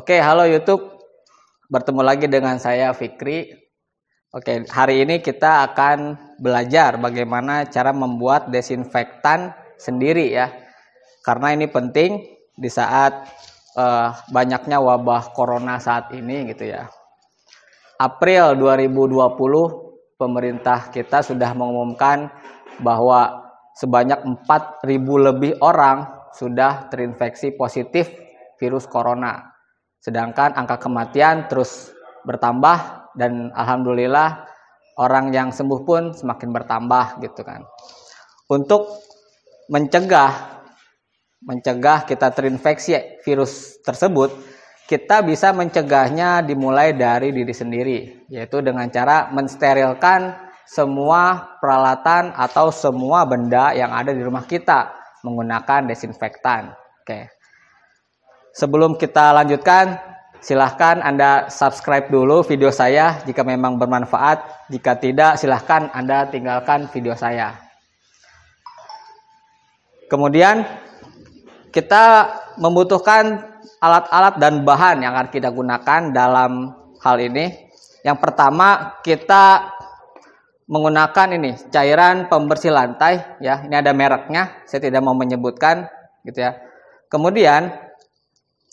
Oke, halo YouTube. Bertemu lagi dengan saya Fikri. Oke, hari ini kita akan belajar bagaimana cara membuat desinfektan sendiri ya. Karena ini penting di saat uh, banyaknya wabah corona saat ini gitu ya. April 2020 pemerintah kita sudah mengumumkan bahwa sebanyak 4.000 lebih orang sudah terinfeksi positif virus corona Sedangkan angka kematian terus bertambah dan alhamdulillah orang yang sembuh pun semakin bertambah gitu kan. Untuk mencegah mencegah kita terinfeksi virus tersebut, kita bisa mencegahnya dimulai dari diri sendiri, yaitu dengan cara mensterilkan semua peralatan atau semua benda yang ada di rumah kita menggunakan desinfektan. Oke sebelum kita lanjutkan, silahkan Anda subscribe dulu video saya jika memang bermanfaat. Jika tidak, silahkan Anda tinggalkan video saya. Kemudian, kita membutuhkan alat-alat dan bahan yang akan kita gunakan dalam hal ini. Yang pertama, kita menggunakan ini cairan pembersih lantai ya ini ada mereknya saya tidak mau menyebutkan gitu ya kemudian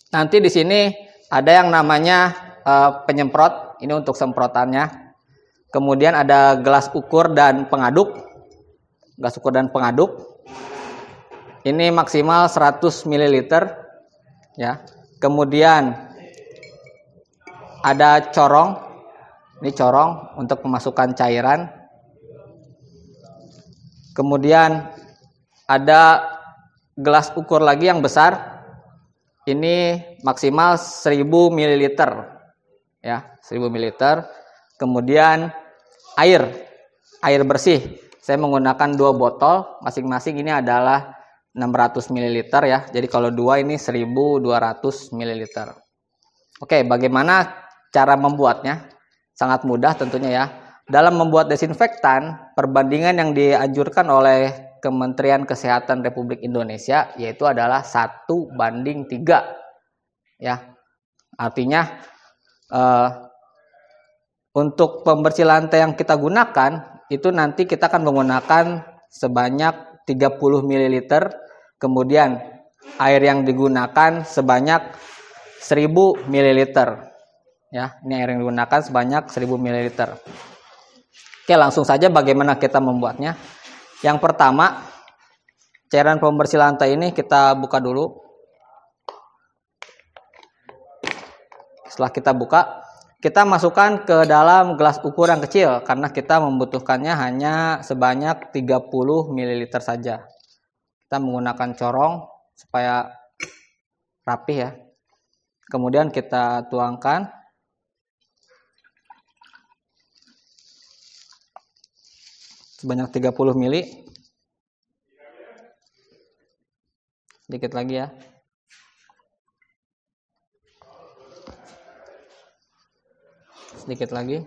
Nanti di sini ada yang namanya uh, penyemprot, ini untuk semprotannya. Kemudian ada gelas ukur dan pengaduk. Gelas ukur dan pengaduk. Ini maksimal 100 ml ya. Kemudian ada corong. Ini corong untuk pemasukan cairan. Kemudian ada gelas ukur lagi yang besar ini maksimal 1000 ml ya 1000 ml kemudian air air bersih saya menggunakan dua botol masing-masing ini adalah 600 ml ya jadi kalau dua ini 1200 ml oke bagaimana cara membuatnya sangat mudah tentunya ya dalam membuat desinfektan perbandingan yang dianjurkan oleh Kementerian Kesehatan Republik Indonesia yaitu adalah satu banding tiga ya artinya uh, untuk pembersih lantai yang kita gunakan itu nanti kita akan menggunakan sebanyak 30 ml kemudian air yang digunakan sebanyak 1000 ml ya ini air yang digunakan sebanyak 1000 ml Oke langsung saja bagaimana kita membuatnya yang pertama, cairan pembersih lantai ini kita buka dulu. Setelah kita buka, kita masukkan ke dalam gelas ukuran kecil karena kita membutuhkannya hanya sebanyak 30 ml saja. Kita menggunakan corong supaya rapih ya. Kemudian kita tuangkan sebanyak 30 mili. Sedikit lagi ya. Sedikit lagi.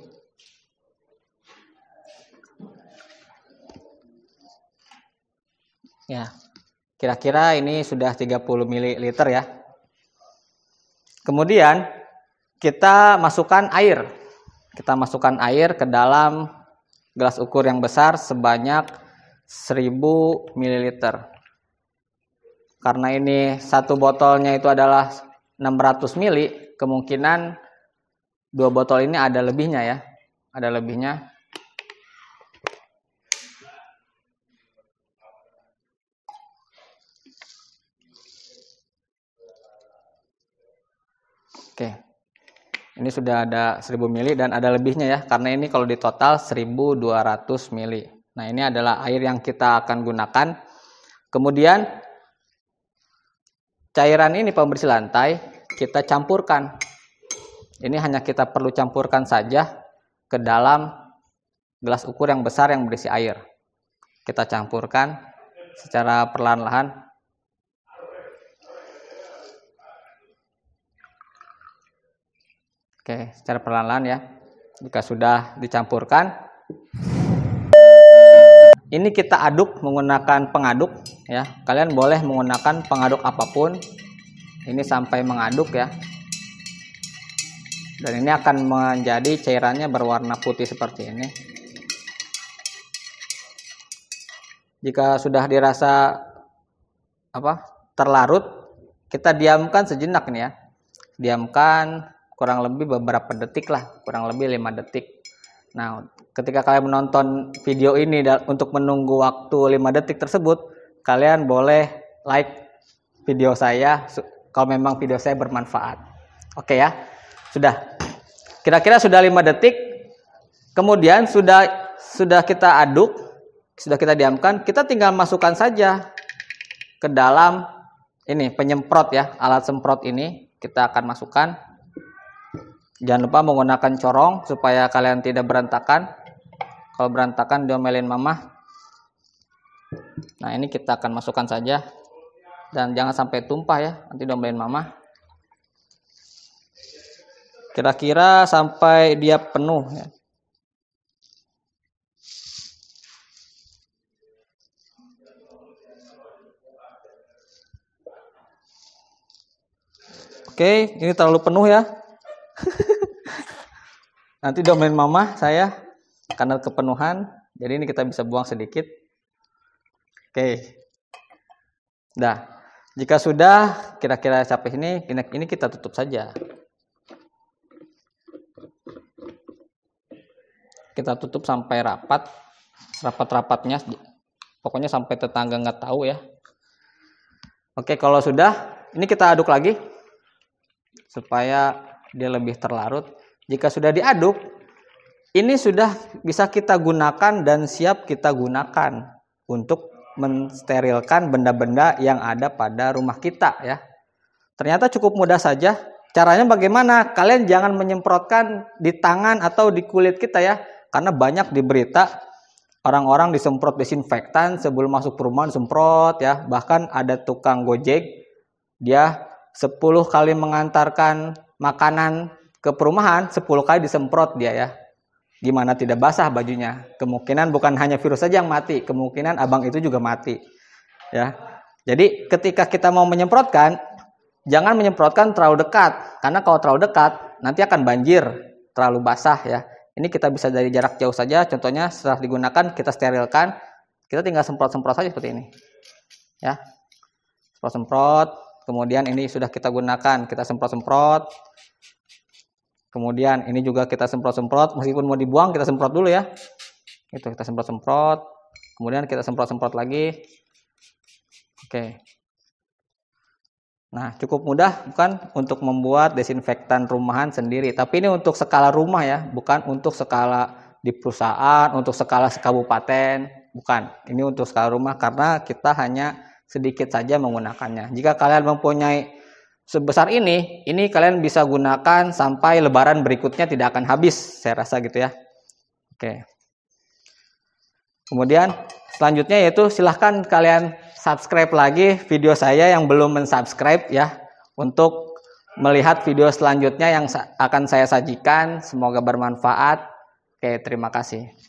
Ya. Kira-kira ini sudah 30 ml ya. Kemudian kita masukkan air. Kita masukkan air ke dalam gelas ukur yang besar sebanyak 1000 ml. Karena ini satu botolnya itu adalah 600 ml, kemungkinan dua botol ini ada lebihnya ya. Ada lebihnya. Oke. Okay. Ini sudah ada 1000 mili dan ada lebihnya ya, karena ini kalau di total 1200 mili. Nah, ini adalah air yang kita akan gunakan. Kemudian cairan ini pembersih lantai kita campurkan. Ini hanya kita perlu campurkan saja ke dalam gelas ukur yang besar yang berisi air. Kita campurkan secara perlahan-lahan Oke, secara perlahan-lahan ya. Jika sudah dicampurkan, ini kita aduk menggunakan pengaduk ya. Kalian boleh menggunakan pengaduk apapun. Ini sampai mengaduk ya. Dan ini akan menjadi cairannya berwarna putih seperti ini. Jika sudah dirasa apa? terlarut, kita diamkan sejenak nih ya. Diamkan kurang lebih beberapa detik lah, kurang lebih lima detik. Nah, ketika kalian menonton video ini untuk menunggu waktu lima detik tersebut, kalian boleh like video saya kalau memang video saya bermanfaat. Oke ya. Sudah. Kira-kira sudah lima detik. Kemudian sudah sudah kita aduk, sudah kita diamkan, kita tinggal masukkan saja ke dalam ini penyemprot ya, alat semprot ini kita akan masukkan Jangan lupa menggunakan corong supaya kalian tidak berantakan. Kalau berantakan diomelin mama. Nah ini kita akan masukkan saja. Dan jangan sampai tumpah ya, nanti diomelin mama. Kira-kira sampai dia penuh ya. Oke, ini terlalu penuh ya. Nanti domain mama saya karena kepenuhan. Jadi ini kita bisa buang sedikit. Oke. Dah. Jika sudah kira-kira capek ini, ini kita tutup saja. Kita tutup sampai rapat, rapat-rapatnya, pokoknya sampai tetangga nggak tahu ya. Oke, kalau sudah, ini kita aduk lagi supaya dia lebih terlarut. Jika sudah diaduk, ini sudah bisa kita gunakan dan siap kita gunakan untuk mensterilkan benda-benda yang ada pada rumah kita ya. Ternyata cukup mudah saja. Caranya bagaimana? Kalian jangan menyemprotkan di tangan atau di kulit kita ya. Karena banyak di berita orang-orang disemprot disinfektan sebelum masuk perumahan semprot ya. Bahkan ada tukang Gojek dia 10 kali mengantarkan makanan ke perumahan 10 kali disemprot dia ya. Gimana tidak basah bajunya? Kemungkinan bukan hanya virus saja yang mati, kemungkinan abang itu juga mati. Ya. Jadi ketika kita mau menyemprotkan, jangan menyemprotkan terlalu dekat karena kalau terlalu dekat nanti akan banjir, terlalu basah ya. Ini kita bisa dari jarak jauh saja, contohnya setelah digunakan kita sterilkan, kita tinggal semprot-semprot saja seperti ini. Ya. Semprot-semprot, kemudian ini sudah kita gunakan, kita semprot-semprot, Kemudian ini juga kita semprot-semprot, meskipun mau dibuang kita semprot dulu ya. Itu kita semprot-semprot, kemudian kita semprot-semprot lagi. Oke. Nah, cukup mudah bukan untuk membuat desinfektan rumahan sendiri, tapi ini untuk skala rumah ya, bukan untuk skala di perusahaan, untuk skala kabupaten bukan. Ini untuk skala rumah karena kita hanya sedikit saja menggunakannya. Jika kalian mempunyai sebesar ini, ini kalian bisa gunakan sampai lebaran berikutnya tidak akan habis, saya rasa gitu ya. Oke. Kemudian selanjutnya yaitu silahkan kalian subscribe lagi video saya yang belum mensubscribe ya untuk melihat video selanjutnya yang akan saya sajikan. Semoga bermanfaat. Oke, terima kasih.